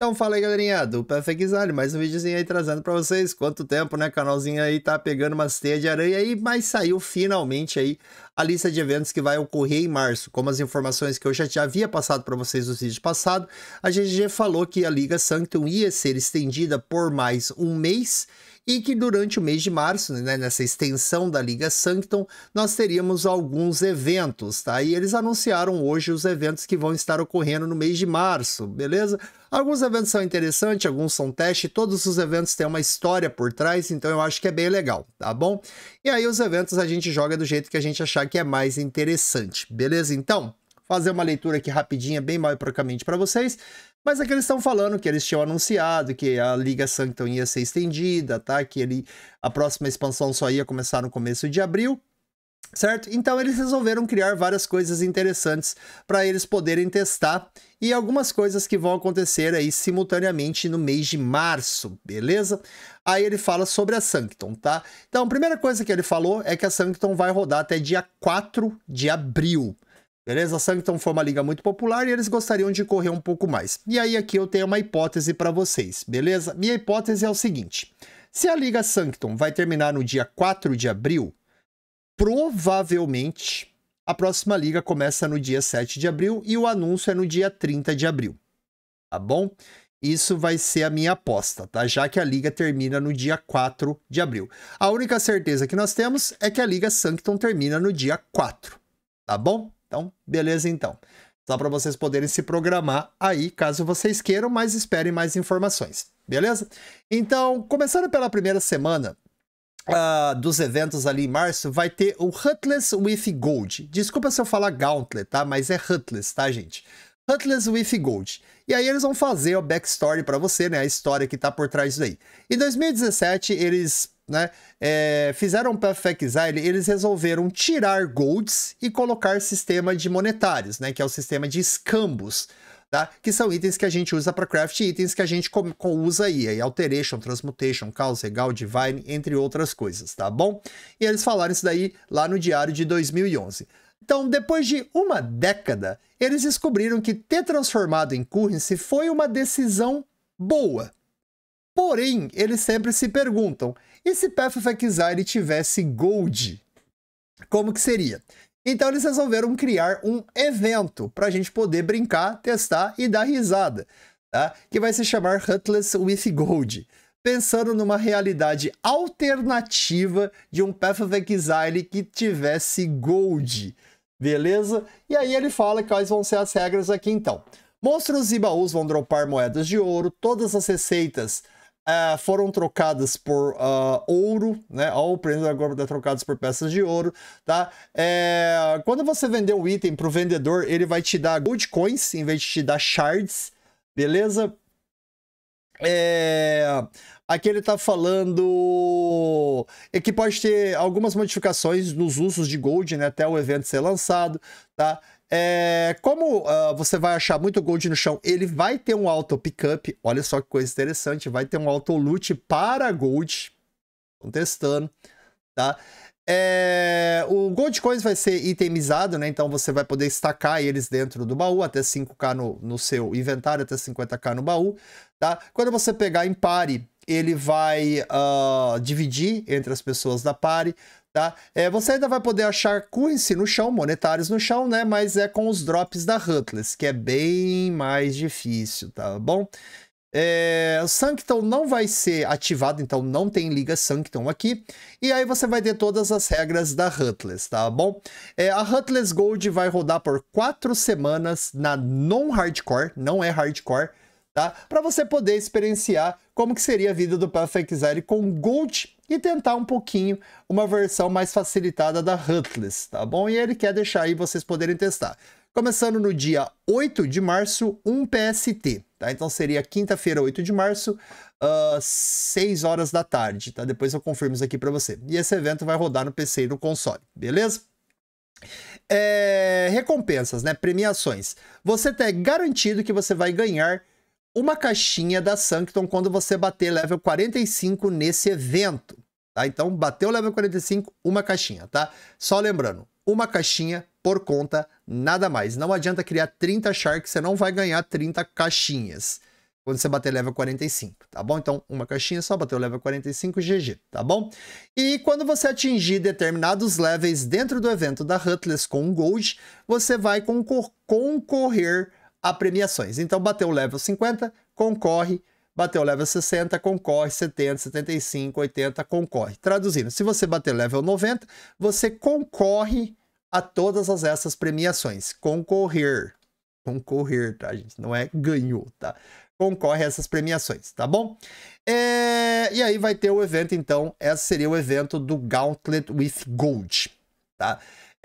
Então fala aí galerinha do Perfect mais um videozinho aí trazendo pra vocês, quanto tempo né, canalzinho aí tá pegando umas teias de aranha aí, mas saiu finalmente aí a lista de eventos que vai ocorrer em março, como as informações que eu já, já havia passado para vocês nos vídeos passados, a GG falou que a Liga Sanctum ia ser estendida por mais um mês e que durante o mês de março, né, nessa extensão da Liga Sanctum, nós teríamos alguns eventos, tá? E eles anunciaram hoje os eventos que vão estar ocorrendo no mês de março, beleza? Alguns eventos são interessantes, alguns são teste, todos os eventos têm uma história por trás, então eu acho que é bem legal, tá bom? E aí os eventos a gente joga do jeito que a gente achar que é mais interessante, beleza? Então, fazer uma leitura aqui rapidinha, bem mal e porcamente para vocês. Mas é que eles estão falando que eles tinham anunciado que a Liga Sancton ia ser estendida, tá? Que ele, a próxima expansão só ia começar no começo de abril. Certo? Então eles resolveram criar várias coisas interessantes para eles poderem testar e algumas coisas que vão acontecer aí simultaneamente no mês de março, beleza? Aí ele fala sobre a Sancton, tá? Então, a primeira coisa que ele falou é que a Sancton vai rodar até dia 4 de abril. Beleza? A Sancton foi uma liga muito popular e eles gostariam de correr um pouco mais. E aí aqui eu tenho uma hipótese para vocês, beleza? Minha hipótese é o seguinte. Se a Liga Sancton vai terminar no dia 4 de abril, provavelmente a próxima liga começa no dia 7 de abril e o anúncio é no dia 30 de abril. Tá bom? Isso vai ser a minha aposta, tá? Já que a liga termina no dia 4 de abril. A única certeza que nós temos é que a Liga Sancton termina no dia 4, tá bom? Então, beleza então. Só para vocês poderem se programar aí, caso vocês queiram, mas esperem mais informações, beleza? Então, começando pela primeira semana, Uh, dos eventos ali em março vai ter o Hutless with Gold. Desculpa se eu falar Gauntlet, tá? Mas é Hutless, tá, gente? Hutless with Gold. E aí eles vão fazer o backstory para você, né? A história que tá por trás daí. Em 2017, eles né? É, fizeram Path Exile, eles resolveram tirar golds e colocar sistema de monetários, né? Que é o sistema de escambos, tá? Que são itens que a gente usa para craft, itens que a gente usa aí, aí, Alteration, Transmutation, Chaos, Regal, Divine, entre outras coisas, tá bom? E eles falaram isso daí lá no diário de 2011. Então, depois de uma década, eles descobriram que ter transformado em currency foi uma decisão boa. Porém, eles sempre se perguntam: e se Path of Exile tivesse Gold? Como que seria? Então eles resolveram criar um evento para a gente poder brincar, testar e dar risada, tá? que vai se chamar Hutless with Gold pensando numa realidade alternativa de um Path of Exile que tivesse Gold, beleza? E aí ele fala quais vão ser as regras aqui então. Monstros e baús vão dropar moedas de ouro, todas as receitas uh, foram trocadas por uh, ouro, né? Ou o prêmio agora é trocados por peças de ouro, tá? É, quando você vender o item para o vendedor, ele vai te dar gold coins em vez de te dar shards, beleza? É, aqui ele tá falando é que pode ter algumas modificações nos usos de gold, né? Até o evento ser lançado, tá? É, como uh, você vai achar muito gold no chão, ele vai ter um auto pickup. Olha só que coisa interessante, vai ter um auto loot para gold. Contestando, tá? É, o gold coins vai ser itemizado, né? Então você vai poder estacar eles dentro do baú até 5k no, no seu inventário, até 50k no baú, tá? Quando você pegar em pare, ele vai uh, dividir entre as pessoas da pare. Tá? É, você ainda vai poder achar currency no chão, monetários no chão, né? Mas é com os drops da Huntless que é bem mais difícil, tá bom? É, Sanctum não vai ser ativado, então não tem Liga Sanctum aqui. E aí você vai ter todas as regras da Huntless tá bom? É, a Huntless Gold vai rodar por quatro semanas na non-hardcore, não é hardcore, tá? Para você poder experienciar como que seria a vida do Perfect Exile com Gold e tentar um pouquinho uma versão mais facilitada da Hutless, tá bom? E ele quer deixar aí vocês poderem testar. Começando no dia 8 de março, 1 PST, tá? Então seria quinta-feira, 8 de março, uh, ah, 6 horas da tarde, tá? Depois eu confirmo isso aqui para você. E esse evento vai rodar no PC e no console, beleza? É, recompensas, né? Premiações. Você tem garantido que você vai ganhar uma caixinha da Sanctum quando você bater level 45 nesse evento. Tá? Então, bateu level 45, uma caixinha, tá? Só lembrando, uma caixinha por conta, nada mais. Não adianta criar 30 Sharks, você não vai ganhar 30 caixinhas quando você bater level 45, tá bom? Então, uma caixinha só, bater o level 45, GG, tá bom? E quando você atingir determinados levels dentro do evento da Hutless com Gold, você vai concor concorrer a premiações. Então, bateu o level 50, concorre. Bateu o level 60, concorre, 70, 75, 80, concorre. Traduzindo, se você bater level 90, você concorre a todas as, essas premiações. Concorrer. Concorrer, tá, gente? Não é ganhou, tá? Concorre a essas premiações, tá bom? É... E aí vai ter o evento, então. Esse seria o evento do Gauntlet with Gold, tá?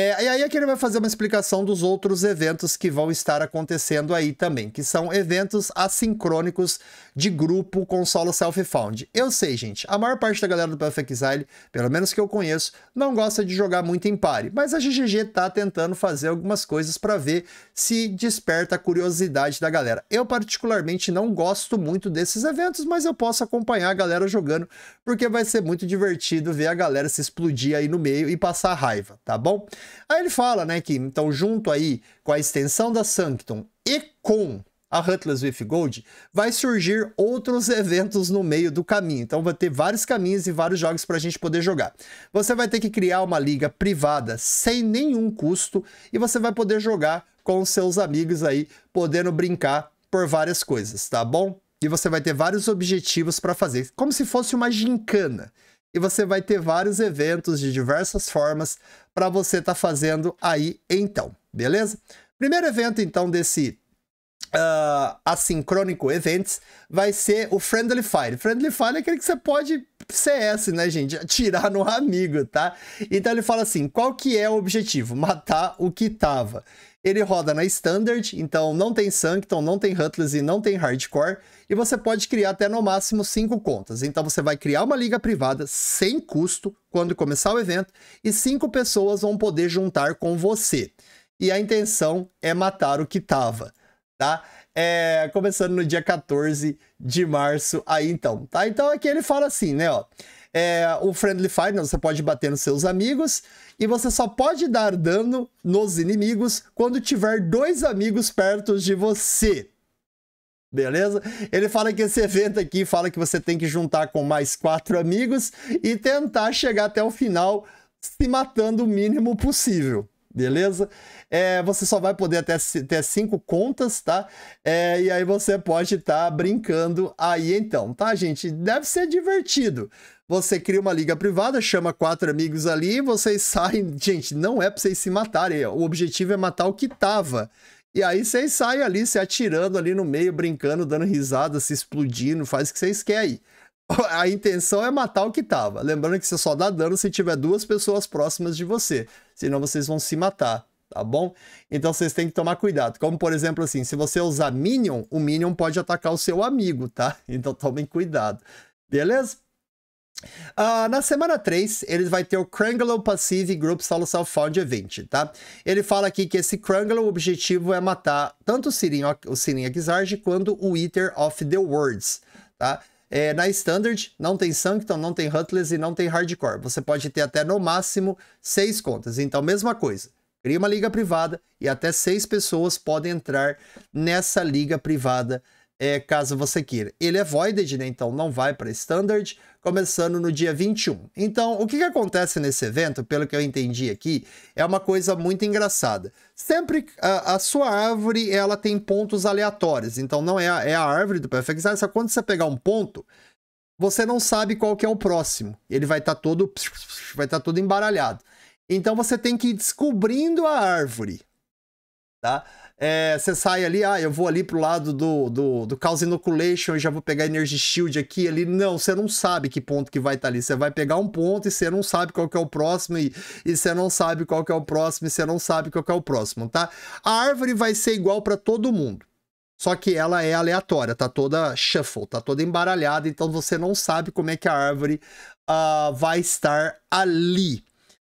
É, e aí aqui é ele vai fazer uma explicação dos outros eventos que vão estar acontecendo aí também, que são eventos assincrônicos de grupo com solo self-found. Eu sei, gente, a maior parte da galera do Perfect Exile, pelo menos que eu conheço, não gosta de jogar muito em pare, mas a GGG tá tentando fazer algumas coisas para ver se desperta a curiosidade da galera. Eu particularmente não gosto muito desses eventos, mas eu posso acompanhar a galera jogando, porque vai ser muito divertido ver a galera se explodir aí no meio e passar raiva, tá bom? Aí ele fala, né, que então junto aí com a extensão da Sanctum e com a Hutless with Gold, vai surgir outros eventos no meio do caminho. Então vai ter vários caminhos e vários jogos para a gente poder jogar. Você vai ter que criar uma liga privada sem nenhum custo e você vai poder jogar com seus amigos aí, podendo brincar por várias coisas, tá bom? E você vai ter vários objetivos para fazer, como se fosse uma gincana e você vai ter vários eventos de diversas formas para você estar tá fazendo aí então, beleza? Primeiro evento então desse uh, ah, assincrônico events vai ser o Friendly Fire. Friendly Fire é aquele que você pode CS, né, gente? Atirar no amigo, tá? Então ele fala assim: qual que é o objetivo? Matar o que tava. Ele roda na Standard, então não tem Sancton, não tem Hutless e não tem Hardcore. E você pode criar até no máximo 5 contas. Então você vai criar uma liga privada sem custo quando começar o evento e 5 pessoas vão poder juntar com você. E a intenção é matar o que tava, tá? É, começando no dia 14 de março aí então, tá? Então aqui ele fala assim, né, ó é, o Friendly Fire, né? você pode bater nos seus amigos, e você só pode dar dano nos inimigos quando tiver dois amigos perto de você. Beleza? Ele fala que esse evento aqui fala que você tem que juntar com mais quatro amigos e tentar chegar até o final se matando o mínimo possível. Beleza? É, você só vai poder até ter cinco contas, tá? É, e aí você pode estar tá brincando aí então, tá, gente? Deve ser divertido. Você cria uma liga privada, chama quatro amigos ali, vocês saem. Gente, não é pra vocês se matarem. O objetivo é matar o que tava. E aí vocês saem ali se atirando ali no meio, brincando, dando risada, se explodindo, faz o que vocês querem A intenção é matar o que tava. Lembrando que você só dá dano se tiver duas pessoas próximas de você. Senão vocês vão se matar tá bom? Então vocês têm que tomar cuidado. Como, por exemplo, assim, se você usar Minion, o Minion pode atacar o seu amigo, tá? Então tomem cuidado. Beleza? Uh, na semana 3, eles vai ter o Kranglow Passive Group Solo Self-Found Event, tá? Ele fala aqui que esse Kranglow, o objetivo é matar tanto o Sirin, o Sirin Exarge quanto o Eater of the Words, tá? É, na Standard, não tem Sanctum, não tem Hutless e não tem Hardcore. Você pode ter até, no máximo, seis contas. Então, mesma coisa. Cria uma liga privada e até seis pessoas podem entrar nessa liga privada é, caso você queira. Ele é voided, né? Então não vai para standard, começando no dia 21. Então, o que, que acontece nesse evento, pelo que eu entendi aqui, é uma coisa muito engraçada. Sempre a, a sua árvore, ela tem pontos aleatórios. Então não é a, é a árvore do Size. só quando você pegar um ponto, você não sabe qual que é o próximo. Ele vai estar tá todo vai estar tá todo embaralhado. Então você tem que ir descobrindo a árvore, tá? É, você sai ali, ah, eu vou ali pro lado do, do, do Cause Inoculation e já vou pegar Energy Shield aqui ali. Não, você não sabe que ponto que vai estar tá ali. Você vai pegar um ponto e você não sabe qual que é o próximo, e, e você não sabe qual que é o próximo, e você não sabe qual que é o próximo, tá? A árvore vai ser igual para todo mundo. Só que ela é aleatória, tá toda shuffle, tá toda embaralhada, então você não sabe como é que a árvore uh, vai estar ali.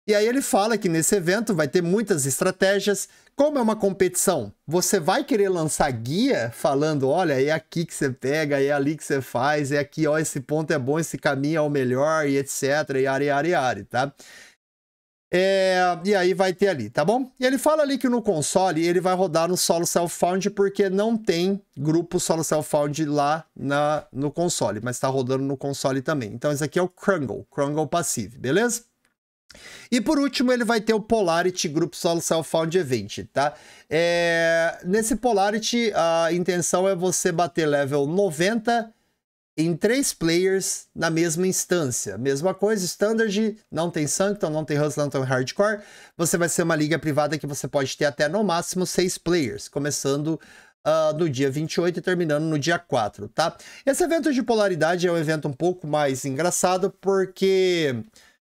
E aí ele fala que nesse evento vai ter muitas estratégias. Como é uma competição, você vai querer lançar guia falando, olha, é aqui que você pega, é ali que você faz, é aqui, ó, esse ponto é bom, esse caminho é o melhor, e etc, e ari, ari, ari, tá? É, e aí vai ter ali, tá bom? E ele fala ali que no console ele vai rodar no solo self-found porque não tem grupo solo self-found lá na, no console, mas tá rodando no console também. Então esse aqui é o Krungle, Krungle Passive, beleza? E por último, ele vai ter o Polarity Group Solo Self-Found Event, tá? É... Nesse Polarity, a intenção é você bater level 90 em três players na mesma instância. Mesma coisa, standard, não tem Sanctum, não tem Hustle, não tem Hardcore. Você vai ser uma liga privada que você pode ter até no máximo seis players, começando uh, no dia 28 e terminando no dia 4, tá? Esse evento de polaridade é um evento um pouco mais engraçado, porque...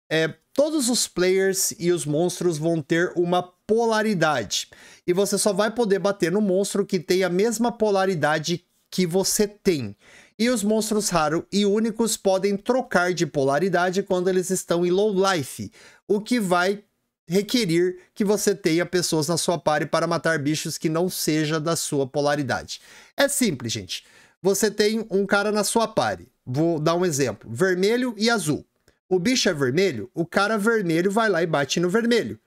É, Todos os players e os monstros vão ter uma polaridade. E você só vai poder bater no monstro que tem a mesma polaridade que você tem. E os monstros raros e únicos podem trocar de polaridade quando eles estão em low life, o que vai requerir que você tenha pessoas na sua party para matar bichos que não seja da sua polaridade. É simples, gente. Você tem um cara na sua party. Vou dar um exemplo. Vermelho e azul o bicho é vermelho, o cara vermelho vai lá e bate no vermelho.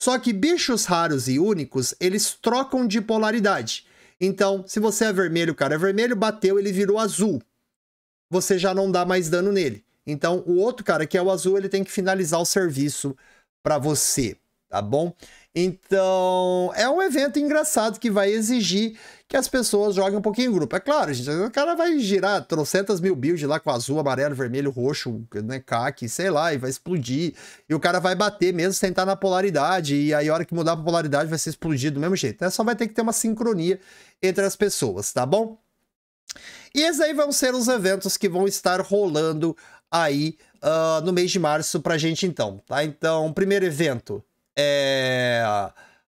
Só que bichos raros e únicos, eles trocam de polaridade. Então, se você é vermelho, o cara é vermelho, bateu, ele virou azul. Você já não dá mais dano nele. Então, o outro cara que é o azul, ele tem que finalizar o serviço para você tá bom? Então, é um evento engraçado que vai exigir que as pessoas joguem um pouquinho em grupo. É claro, gente, o cara vai girar trocentas mil builds lá com azul, amarelo, vermelho, roxo, né, caque, sei lá, e vai explodir. E o cara vai bater mesmo sem estar na polaridade, e aí a hora que mudar a polaridade vai ser explodido do mesmo jeito. Né? Só vai ter que ter uma sincronia entre as pessoas, tá bom? E esses aí vão ser os eventos que vão estar rolando aí uh, no mês de março pra gente então, tá? Então, primeiro evento, é...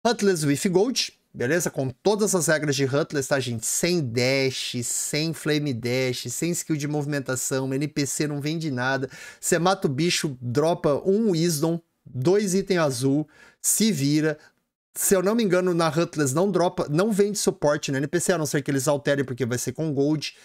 Hutless with Gold, beleza? Com todas as regras de Hutless, tá, gente? Sem dash, sem flame dash, sem skill de movimentação, NPC não vende nada. Você mata o bicho, dropa um Wisdom, dois itens azul, se vira, se eu não me engano, na Hutless não dropa, não vende suporte no NPC, a não ser que eles alterem, porque vai ser com Gold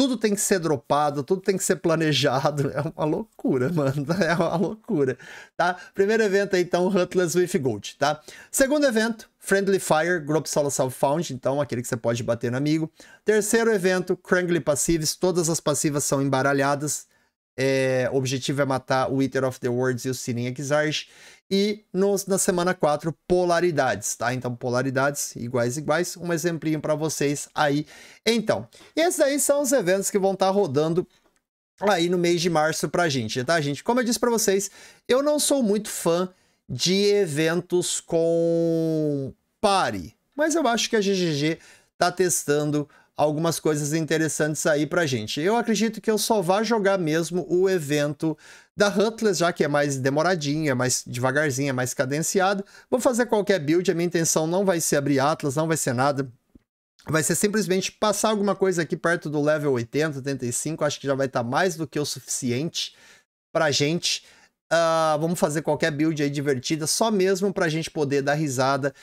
tudo tem que ser dropado, tudo tem que ser planejado. É uma loucura, mano. É uma loucura, tá? Primeiro evento então, Hutless with Gold, tá? Segundo evento, Friendly Fire, Group Solo Self-Found, então aquele que você pode bater no amigo. Terceiro evento, Crangly Passives, todas as passivas são embaralhadas, é, o objetivo é matar o Eater of the Worlds e o Sirin Exarch. E nos, na semana 4, polaridades, tá? Então, polaridades iguais, iguais. Um exemplinho para vocês aí. Então, esses aí são os eventos que vão estar tá rodando aí no mês de março pra gente, tá, gente? Como eu disse para vocês, eu não sou muito fã de eventos com pare, mas eu acho que a GGG tá testando algumas coisas interessantes aí pra gente. Eu acredito que eu só vá jogar mesmo o evento da Hutless, já que é mais demoradinho, é mais devagarzinho, é mais cadenciado. Vou fazer qualquer build, a minha intenção não vai ser abrir Atlas, não vai ser nada. Vai ser simplesmente passar alguma coisa aqui perto do level 80, 85, acho que já vai estar tá mais do que o suficiente pra gente. Uh, vamos fazer qualquer build aí divertida, só mesmo pra gente poder dar risada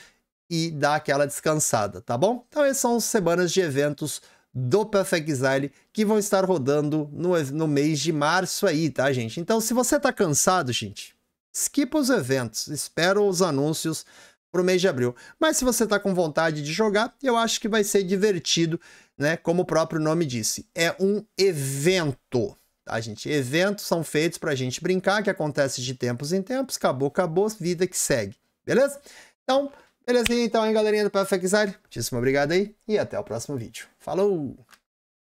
e dar aquela descansada, tá bom? Então essas são as semanas de eventos do Perfect Exile que vão estar rodando no, no mês de março aí, tá, gente? Então se você tá cansado, gente, skipa os eventos, espera os anúncios pro mês de abril. Mas se você tá com vontade de jogar, eu acho que vai ser divertido, né? Como o próprio nome disse, é um evento tá, gente? Eventos são feitos para a gente brincar, que acontece de tempos em tempos, acabou, acabou, vida que segue, beleza? Então, Beleza, então, hein, galerinha do Perfect Muitíssimo obrigado aí e até o próximo vídeo. Falou!